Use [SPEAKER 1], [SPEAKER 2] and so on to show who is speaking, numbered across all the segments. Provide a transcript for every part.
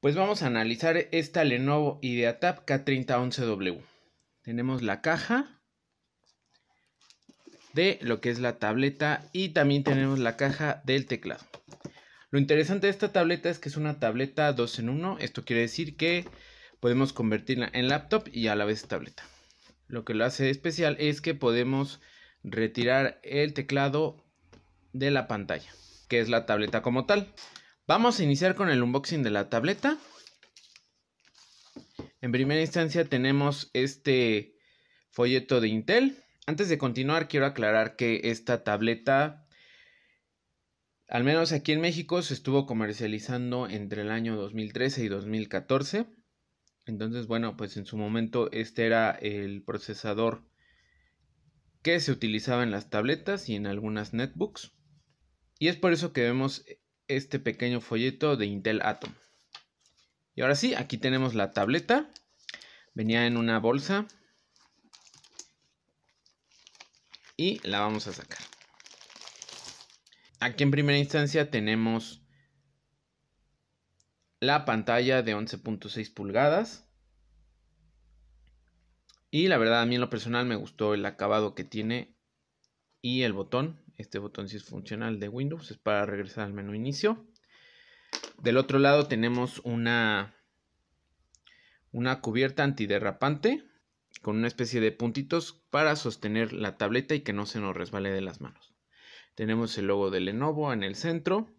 [SPEAKER 1] Pues vamos a analizar esta Lenovo IdeaTab K3011W. Tenemos la caja de lo que es la tableta y también tenemos la caja del teclado. Lo interesante de esta tableta es que es una tableta 2 en 1. Esto quiere decir que podemos convertirla en laptop y a la vez tableta. Lo que lo hace especial es que podemos retirar el teclado de la pantalla, que es la tableta como tal. Vamos a iniciar con el unboxing de la tableta. En primera instancia tenemos este folleto de Intel. Antes de continuar quiero aclarar que esta tableta, al menos aquí en México, se estuvo comercializando entre el año 2013 y 2014. Entonces, bueno, pues en su momento este era el procesador que se utilizaba en las tabletas y en algunas netbooks. Y es por eso que vemos este pequeño folleto de Intel Atom. Y ahora sí, aquí tenemos la tableta. Venía en una bolsa. Y la vamos a sacar. Aquí en primera instancia tenemos la pantalla de 11.6 pulgadas. Y la verdad a mí en lo personal me gustó el acabado que tiene y el botón. Este botón sí es funcional de Windows, es para regresar al menú inicio. Del otro lado tenemos una, una cubierta antiderrapante con una especie de puntitos para sostener la tableta y que no se nos resbale de las manos. Tenemos el logo de Lenovo en el centro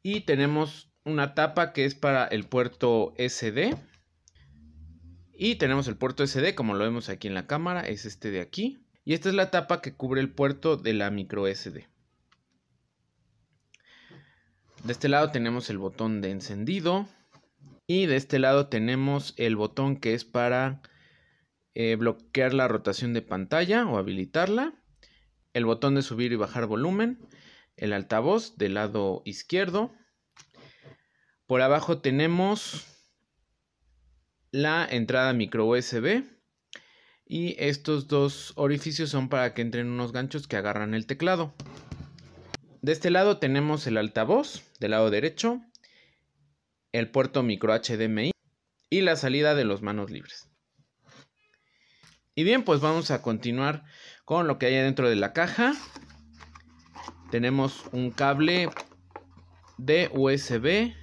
[SPEAKER 1] y tenemos una tapa que es para el puerto SD. Y tenemos el puerto SD, como lo vemos aquí en la cámara, es este de aquí y esta es la tapa que cubre el puerto de la micro SD. De este lado tenemos el botón de encendido y de este lado tenemos el botón que es para eh, bloquear la rotación de pantalla o habilitarla, el botón de subir y bajar volumen, el altavoz del lado izquierdo. Por abajo tenemos la entrada micro USB y estos dos orificios son para que entren unos ganchos que agarran el teclado. De este lado tenemos el altavoz, del lado derecho, el puerto micro HDMI y la salida de los manos libres. Y bien, pues vamos a continuar con lo que hay dentro de la caja. Tenemos un cable de USB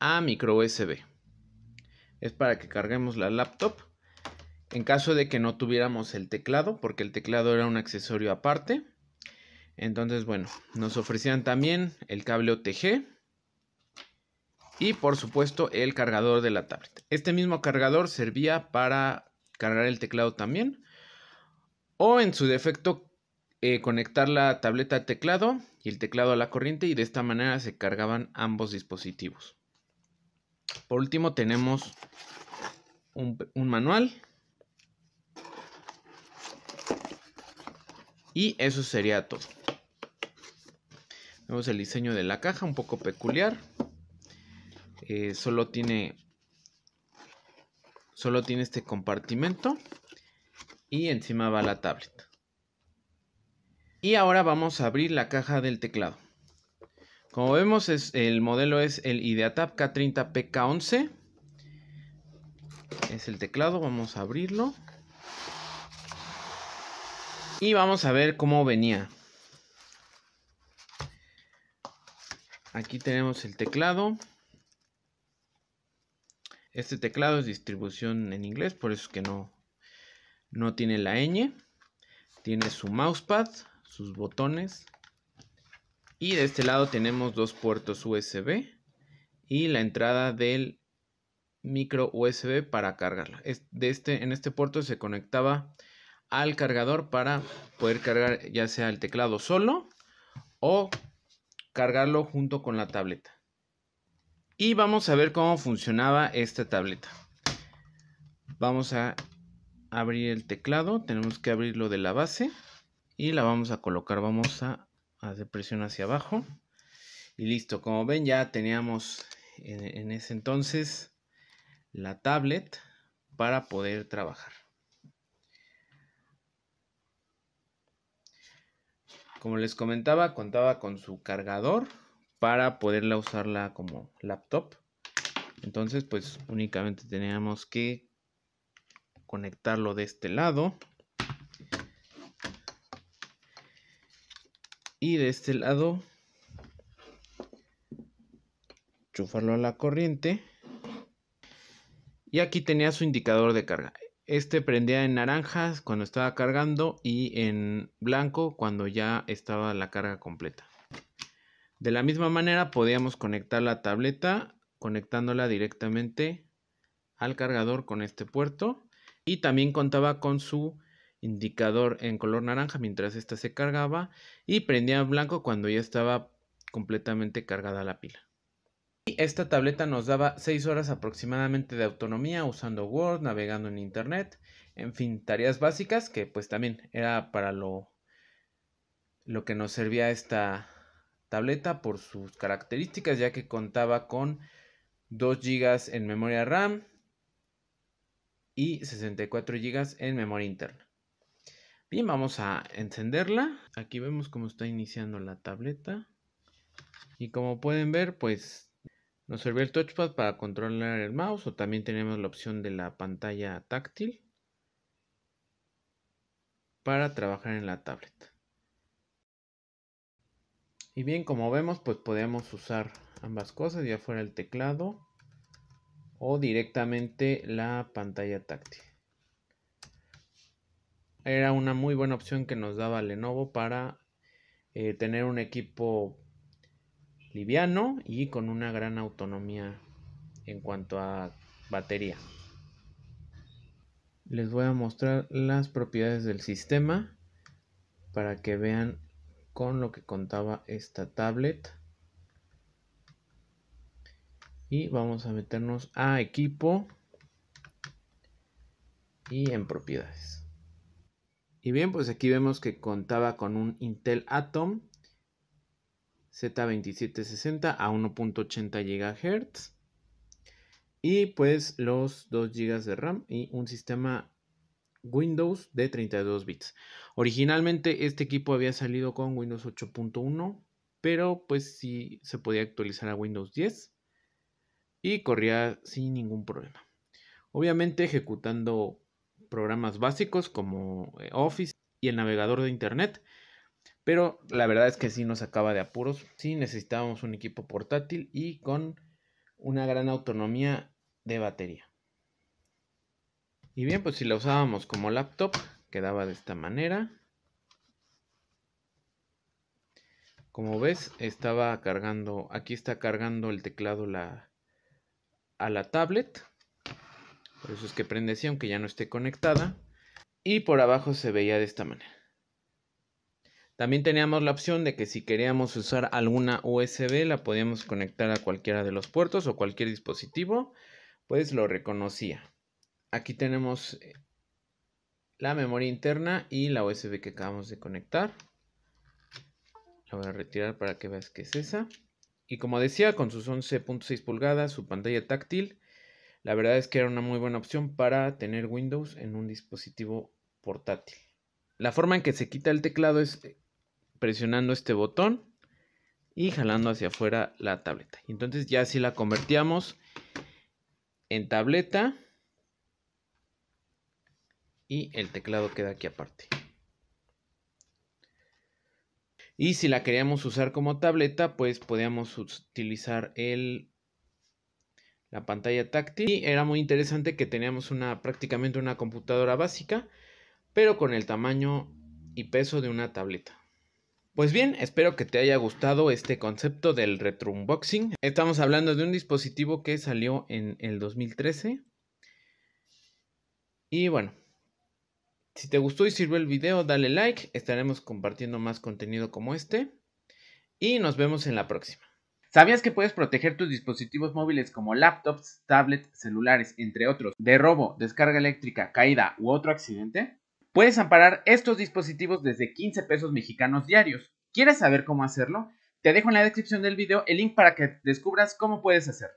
[SPEAKER 1] a micro USB es para que carguemos la laptop. En caso de que no tuviéramos el teclado, porque el teclado era un accesorio aparte. Entonces, bueno, nos ofrecían también el cable OTG y por supuesto el cargador de la tablet. Este mismo cargador servía para cargar el teclado también o en su defecto eh, conectar la tableta al teclado y el teclado a la corriente y de esta manera se cargaban ambos dispositivos. Por último tenemos un, manual. Y eso sería todo. Vemos el diseño de la caja, un poco peculiar. Eh, solo tiene solo tiene este compartimento y encima va la tablet. Y ahora vamos a abrir la caja del teclado. Como vemos, es, el modelo es el Ideatab K30PK11. Es el teclado, vamos a abrirlo. Y vamos a ver cómo venía. Aquí tenemos el teclado. Este teclado es distribución en inglés, por eso es que no, no tiene la ñ. Tiene su mousepad, sus botones, y de este lado tenemos dos puertos USB y la entrada del micro USB para cargarla. De este, en este puerto se conectaba al cargador para poder cargar ya sea el teclado solo o cargarlo junto con la tableta. Y vamos a ver cómo funcionaba esta tableta. Vamos a abrir el teclado, tenemos que abrirlo de la base y la vamos a colocar, vamos a hace presión hacia abajo y listo como ven ya teníamos en, ese entonces la tablet para poder trabajar como les comentaba contaba con su cargador para poderla usarla como laptop entonces pues únicamente teníamos que conectarlo de este lado y de este lado chufarlo a la corriente y aquí tenía su indicador de carga este prendía en naranjas cuando estaba cargando y en blanco cuando ya estaba la carga completa de la misma manera podíamos conectar la tableta conectándola directamente al cargador con este puerto y también contaba con su indicador en color naranja mientras esta se cargaba y prendía blanco cuando ya estaba completamente cargada la pila. Y esta tableta nos daba 6 horas aproximadamente de autonomía usando Word, navegando en Internet, en fin, tareas básicas que pues también era para lo, lo que nos servía esta tableta por sus características ya que contaba con 2 GB en memoria RAM y 64 GB en memoria interna. Bien, vamos a encenderla. Aquí vemos cómo está iniciando la tableta. Y como pueden ver, pues nos sirve el touchpad para controlar el mouse o también tenemos la opción de la pantalla táctil para trabajar en la tableta. Y bien, como vemos, pues podemos usar ambas cosas, ya fuera el teclado o directamente la pantalla táctil era una muy buena opción que nos daba Lenovo para eh, tener un equipo liviano y con una gran autonomía en cuanto a batería. Les voy a mostrar las propiedades del sistema para que vean con lo que contaba esta tablet. Y vamos a meternos a equipo y en propiedades. Y bien, pues aquí vemos que contaba con un Intel Atom Z2760 a 1.80 GHz. Y pues los 2 GB de RAM y un sistema Windows de 32 bits. Originalmente este equipo había salido con Windows 8.1, pero pues sí se podía actualizar a Windows 10 y corría sin ningún problema. Obviamente ejecutando programas básicos como eh, Office y el navegador de Internet. Pero la verdad es que sí nos acaba de apuros. si necesitábamos un equipo portátil y con una gran autonomía de batería. Y bien, pues si la usábamos como laptop, quedaba de esta manera. Como ves, estaba cargando, aquí está cargando el teclado la, a la tablet. Por eso es que prende así, aunque ya no esté conectada. Y por abajo se veía de esta manera. También teníamos la opción de que si queríamos usar alguna USB la podíamos conectar a cualquiera de los puertos o cualquier dispositivo, pues lo reconocía. Aquí tenemos eh, la memoria interna y la USB que acabamos de conectar. La voy a retirar para que veas que es esa. Y como decía, con sus 11.6 pulgadas, su pantalla táctil la verdad es que era una muy buena opción para tener Windows en un dispositivo portátil. La forma en que se quita el teclado es eh, presionando este botón y jalando hacia afuera la tableta. Entonces ya si la convertíamos en tableta y el teclado queda aquí aparte. Y si la queríamos usar como tableta, pues podíamos utilizar el la pantalla táctil. Y era muy interesante que teníamos una, prácticamente una computadora básica, pero con el tamaño y peso de una tableta. Pues bien, espero que te haya gustado este concepto del retro unboxing. Estamos hablando de un dispositivo que salió en el 2013. Y bueno, si te gustó y sirvió el video, dale like. Estaremos compartiendo más contenido como este. Y nos vemos en la próxima. ¿Sabías que puedes proteger tus dispositivos móviles como laptops, tablets, celulares, entre otros, de robo, descarga eléctrica, caída u otro accidente? Puedes amparar estos dispositivos desde 15 pesos mexicanos diarios. ¿Quieres saber cómo hacerlo? Te dejo en la descripción del video el link para que descubras cómo puedes hacerlo.